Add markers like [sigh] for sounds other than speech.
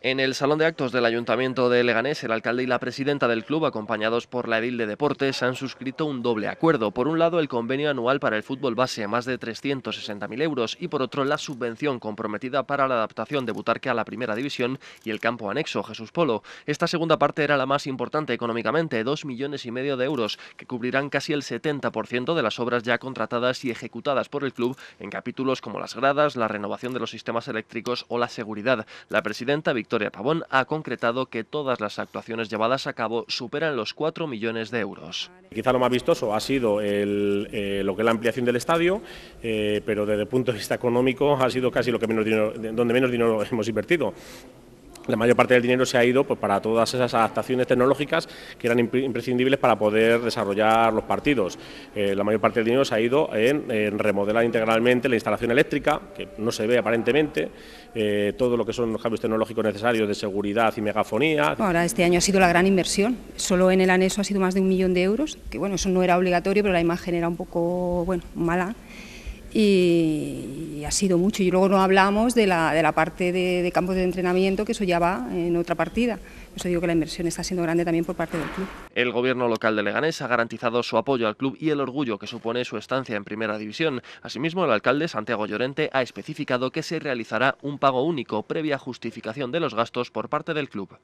En el Salón de Actos del Ayuntamiento de Leganés, el alcalde y la presidenta del club, acompañados por la edil de deportes, han suscrito un doble acuerdo. Por un lado, el convenio anual para el fútbol base, más de 360.000 euros, y por otro, la subvención comprometida para la adaptación de Butarque a la primera división y el campo anexo, Jesús Polo. Esta segunda parte era la más importante económicamente, 2 millones y medio de euros, que cubrirán casi el 70% de las obras ya contratadas y ejecutadas por el club en capítulos como las gradas, la renovación de los sistemas eléctricos o la seguridad. La presidenta, Victoria Pavón ha concretado que todas las actuaciones llevadas a cabo superan los 4 millones de euros. Quizá lo más vistoso ha sido eh, lo que es la ampliación del estadio, eh, pero desde el punto de vista económico ha sido casi lo que menos donde menos dinero [laughs] hemos invertido la mayor parte del dinero se ha ido pues, para todas esas adaptaciones tecnológicas que eran imprescindibles para poder desarrollar los partidos. Eh, la mayor parte del dinero se ha ido en, remodelar integralmente la instalación eléctrica, que no se ve aparentemente, eh, todo lo que son los cambios tecnológicos necesarios de seguridad y megafonía. Ahora, este año ha sido la gran inversión. Solo en el anexo ha sido más de un millón de euros, que bueno, eso no era obligatorio, pero la imagen era un poco bueno, mala y, ha sido mucho. Y luego no hablamos de la, de la parte de, de, campos de entrenamiento, que eso ya va en otra partida. eso digo que la inversión está siendo grande también por parte del club. El gobierno local de Leganés ha garantizado su apoyo al club y el orgullo que supone su estancia en Primera División. Asimismo, el alcalde Santiago Llorente ha especificado que se realizará un pago único previa justificación de los gastos por parte del club.